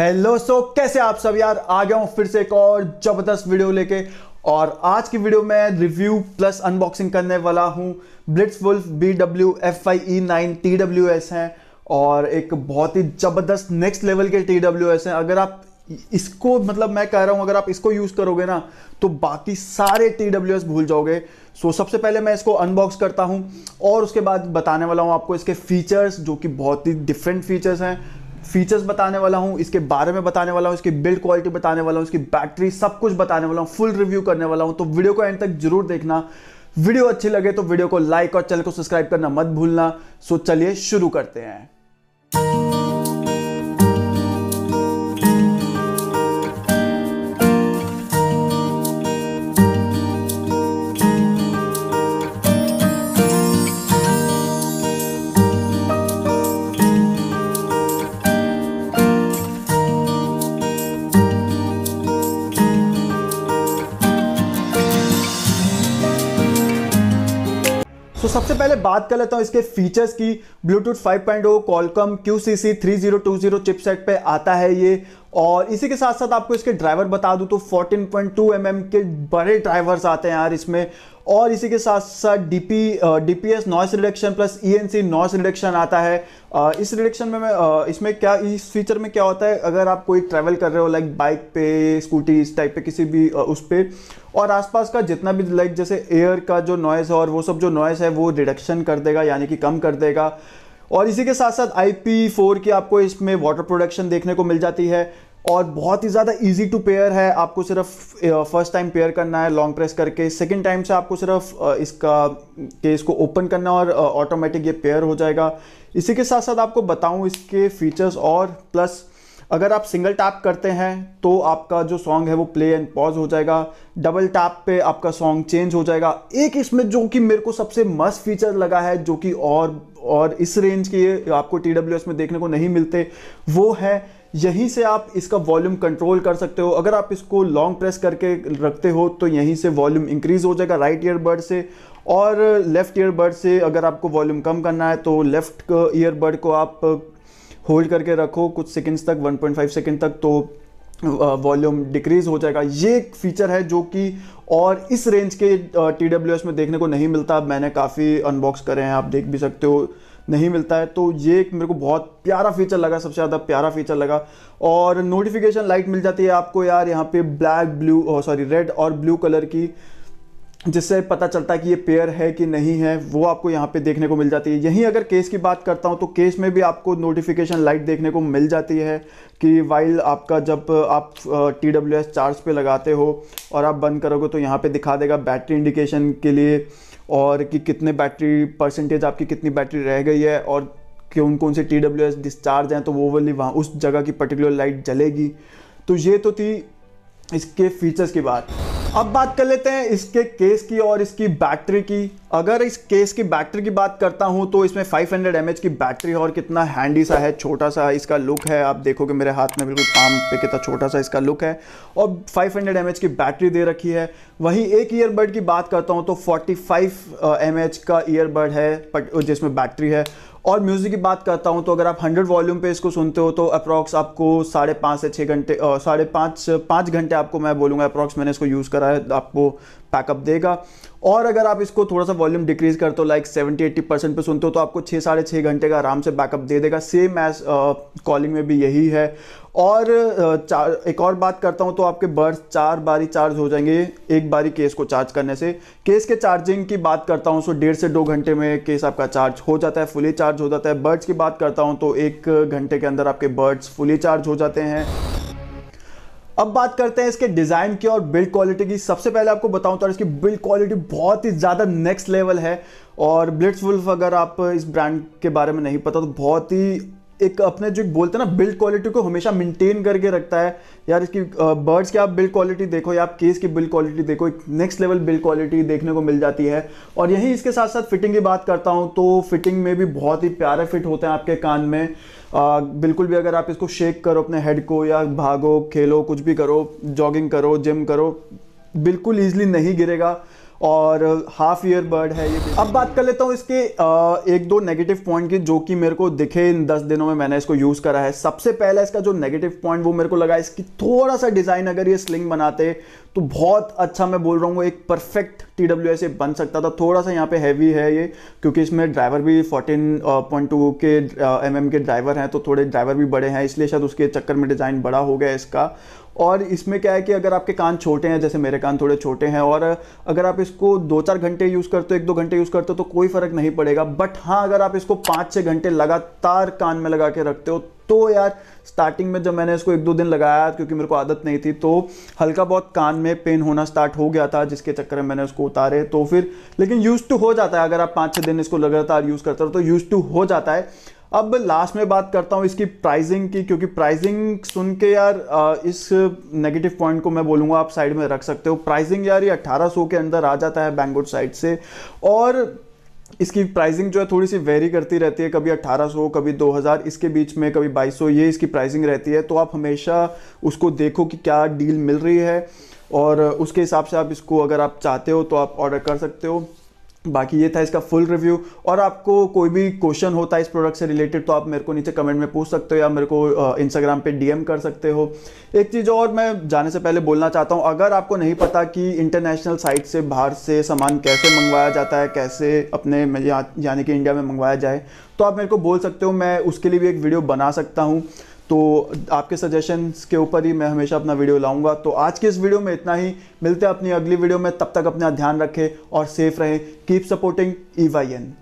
hello सो कैसे आप सब यार आ गया हूँ फिर से एक और जबरदस्त वीडियो लेके और आज की वीडियो में रिव्यू प्लस अनबॉक्सिंग करने वाला हूँ BlitzWolf B W F I E nine T W S हैं और एक बहुत ही ज़बरदस्त नेक्स्ट लेवल के टी डब्ल्यू एस हैं अगर आप इसको मतलब मैं कह रहा हूँ अगर आप इसको यूज़ करोगे ना तो बाकी सारे टी डब्ल्यू एस भूल जाओगे सो so, सबसे पहले मैं इसको अनबॉक्स करता हूँ और उसके बाद बताने वाला हूँ आपको इसके फीचर्स जो कि बहुत ही डिफरेंट फीचर्स हैं फीचर्स बताने वाला हूँ इसके बारे में बताने वाला हूँ इसकी बिल्ड क्वालिटी बताने वाला हूँ इसकी बैटरी सब कुछ बताने वाला हूँ फुल रिव्यू करने वाला हूँ तो वीडियो को एंड तक जरूर देखना वीडियो अच्छी लगे तो वीडियो को लाइक और चैनल को सब्सक्राइब करना मत भूलना सो चलिए शुरू करते हैं सबसे पहले बात कर लेता हूँ इसके फीचर्स की Bluetooth 5.0 point O Qualcomm Q C C three zero two zero chipset पर आता है ये और इसी के साथ साथ आपको इसके ड्राइवर बता दूं तो 14.2 पॉइंट mm के बड़े ड्राइवर्स आते हैं यार इसमें और इसी के साथ साथ D P D P S noise reduction plus E N C noise reduction आता है इस रिडक्शन में मैं इसमें क्या इस फीचर में क्या होता है अगर आप कोई ट्रैवल कर रहे हो लाइक बाइक पे स्कूटी इस टाइप पे किसी भी उस पर और आसपास का जितना भी लाइक जैसे एयर का जो नॉइज़ है और वो सब जो नॉइज़ है वो रिडक्शन कर देगा यानी कि कम कर देगा और इसी के साथ साथ आई पी फोर की आपको इसमें वाटर प्रोडक्शन देखने को मिल जाती है और बहुत ही ज़्यादा इजी टू पेयर है आपको सिर्फ फर्स्ट टाइम पेयर करना है लॉन्ग प्रेस करके सेकंड टाइम से आपको सिर्फ इसका केस को ओपन करना और ऑटोमेटिक ये पेयर हो जाएगा इसी के साथ साथ आपको बताऊं इसके फीचर्स और प्लस अगर आप सिंगल टैप करते हैं तो आपका जो सॉन्ग है वो प्ले एंड पॉज हो जाएगा डबल टैप पे आपका सॉन्ग चेंज हो जाएगा एक इसमें जो कि मेरे को सबसे मस्त फीचर लगा है जो कि और और इस रेंज के आपको टी में देखने को नहीं मिलते वो है यहीं से आप इसका वॉल्यूम कंट्रोल कर सकते हो अगर आप इसको लॉन्ग प्रेस करके रखते हो तो यहीं से वॉल्यूम इंक्रीज़ हो जाएगा राइट ईयरबड से और लेफ़्ट ईयरबड से अगर आपको वॉल्यूम कम करना है तो लेफ़्ट ईयरबड को आप होल्ड करके रखो कुछ सेकंड्स तक 1.5 सेकंड तक तो वॉल्यूम डिक्रीज हो जाएगा ये एक फीचर है जो कि और इस रेंज के टी डब्ल्यू एस में देखने को नहीं मिलता मैंने काफ़ी अनबॉक्स करे हैं आप देख भी सकते हो नहीं मिलता है तो ये एक मेरे को बहुत प्यारा फीचर लगा सबसे ज़्यादा प्यारा फीचर लगा और नोटिफिकेशन लाइट मिल जाती है आपको यार यहाँ पे ब्लैक ब्लू सॉरी रेड और ब्लू कलर की जिससे पता चलता है कि ये पेयर है कि नहीं है वो आपको यहाँ पे देखने को मिल जाती है यहीं अगर केस की बात करता हूँ तो केस में भी आपको नोटिफिकेशन लाइट देखने को मिल जाती है कि वाइल आपका जब आप टी डब्ल्यू एस चार्ज पे लगाते हो और आप बंद करोगे तो यहाँ पे दिखा देगा बैटरी इंडिकेशन के लिए और कि कितने बैटरी परसेंटेज आपकी कितनी बैटरी रह गई है और कौन कौन से टी डब्ल्यू एस डिस्चार्ज हैं तो वो वाली वहाँ उस जगह की पर्टिकुलर लाइट जलेगी तो ये तो थी इसके फीचर्स की बात अब बात कर लेते हैं इसके केस की और इसकी बैटरी की अगर इस केस की बैटरी की बात करता हूं तो इसमें 500 हंड्रेड की बैटरी है और कितना हैंडी सा है छोटा सा इसका लुक है आप देखोगे मेरे हाथ में बिल्कुल पाम पे कितना छोटा सा इसका लुक है और 500 हंड्रेड की बैटरी दे रखी है वहीं एक ईयरबड की बात करता हूं तो 45 फाइव uh, का ईयरबड है जिसमें बैटरी है और म्यूज़िक की बात करता हूँ तो अगर आप हंड्रेड वॉल्यूम पे इसको सुनते हो तो अप्रॉक्स आपको साढ़े पाँच से छः घंटे साढ़े पाँच पाँच घंटे आपको मैं बोलूँगा अप्रॉक्स मैंने इसको यूज़ करा है आपको पैकअप देगा और अगर आप इसको थोड़ा सा वॉल्यूम डिक्रीज करते हो लाइक 70 80 परसेंट पर सुनते हो तो आपको छः साढ़े छः घंटे का आराम से बैकअप दे देगा सेम एज कॉलिंग में भी यही है और चार एक और बात करता हूँ तो आपके बर्ड्स चार बारी चार्ज हो जाएंगे एक बारी केस को चार्ज करने से केस के चार्जिंग की बात करता हूँ सो डेढ़ से दो घंटे में केस आपका चार्ज हो जाता है फुली चार्ज हो जाता है बर्ड्स की बात करता हूँ तो एक घंटे के अंदर आपके बर्ड्स फुली चार्ज हो जाते हैं अब बात करते हैं इसके डिज़ाइन की और बिल्ड क्वालिटी की सबसे पहले आपको बताऊं तो इसकी बिल्ड क्वालिटी बहुत ही ज़्यादा नेक्स्ट लेवल है और ब्लिट्स वुल्फ अगर आप इस ब्रांड के बारे में नहीं पता तो बहुत ही एक अपने जो बोलते हैं ना बिल्ड क्वालिटी को हमेशा मेंटेन करके रखता है यार इसकी बर्ड्स की आप बिल्ड क्वालिटी देखो या आप केस की बिल्ड क्वालिटी देखो एक नेक्स्ट लेवल बिल्ड क्वालिटी देखने को मिल जाती है और यही इसके साथ साथ फिटिंग की बात करता हूँ तो फिटिंग में भी बहुत ही प्यारे फिट होते हैं आपके कान में आ, बिल्कुल भी अगर आप इसको शेक करो अपने हेड को या भागो खेलो कुछ भी करो जॉगिंग करो जिम करो बिल्कुल ईजिली नहीं गिरेगा और हाफ ईयर बर्ड है ये अब बात कर लेता हूँ इसके एक दो नेगेटिव पॉइंट की जो कि मेरे को दिखे इन दस दिनों में मैंने इसको यूज़ करा है सबसे पहला इसका जो नेगेटिव पॉइंट वो मेरे को लगा इसकी थोड़ा सा डिज़ाइन अगर ये स्लिंग बनाते तो बहुत अच्छा मैं बोल रहा हूँ एक परफेक्ट टी डब्ल्यू एस बन सकता था थोड़ा सा यहाँ पे हैवी है ये क्योंकि इसमें ड्राइवर भी 14.2 के एम एम के ड्राइवर हैं तो थोड़े ड्राइवर भी बड़े हैं इसलिए शायद उसके चक्कर में डिज़ाइन बड़ा हो गया इसका और इसमें क्या है कि अगर आपके कान छोटे हैं जैसे मेरे कान थोड़े छोटे हैं और अगर आप इसको दो चार घंटे यूज़ करते हो एक दो घंटे यूज़ करते हो तो कोई फ़र्क नहीं पड़ेगा बट हाँ अगर आप इसको पाँच छः घंटे लगातार कान में लगा के रखते हो तो यार स्टार्टिंग में जब मैंने इसको एक दो दिन लगाया क्योंकि मेरे को आदत नहीं थी तो हल्का बहुत कान में पेन होना स्टार्ट हो गया था जिसके चक्कर में मैंने उसको उतारे तो फिर लेकिन यूज़ टू हो जाता है अगर आप पाँच छः दिन इसको लगातार यूज़ करते हो तो यूज़ टू हो जाता है अब लास्ट में बात करता हूँ इसकी प्राइसिंग की क्योंकि प्राइसिंग सुन के यार इस नेगेटिव पॉइंट को मैं बोलूँगा आप साइड में रख सकते हो प्राइसिंग यार ये अट्ठारह के अंदर आ जाता है बैंगोड साइड से और इसकी प्राइसिंग जो है थोड़ी सी वेरी करती रहती है कभी 1800 कभी 2000 इसके बीच में कभी 2200 ये इसकी प्राइसिंग रहती है तो आप हमेशा उसको देखो कि क्या डील मिल रही है और उसके हिसाब से आप इसको अगर आप चाहते हो तो आप ऑर्डर कर सकते हो बाकी ये था इसका फुल रिव्यू और आपको कोई भी क्वेश्चन होता है इस प्रोडक्ट से रिलेटेड तो आप मेरे को नीचे कमेंट में पूछ सकते हो या मेरे को इंस्टाग्राम पे डीएम कर सकते हो एक चीज़ और मैं जाने से पहले बोलना चाहता हूँ अगर आपको नहीं पता कि इंटरनेशनल साइट से बाहर से सामान कैसे मंगवाया जाता है कैसे अपने यानी कि इंडिया में मंगवाया जाए तो आप मेरे को बोल सकते हो मैं उसके लिए भी एक वीडियो बना सकता हूँ तो आपके सजेशंस के ऊपर ही मैं हमेशा अपना वीडियो लाऊंगा तो आज के इस वीडियो में इतना ही मिलते हैं अपनी अगली वीडियो में तब तक अपना ध्यान रखें और सेफ रहें keep supporting E Y N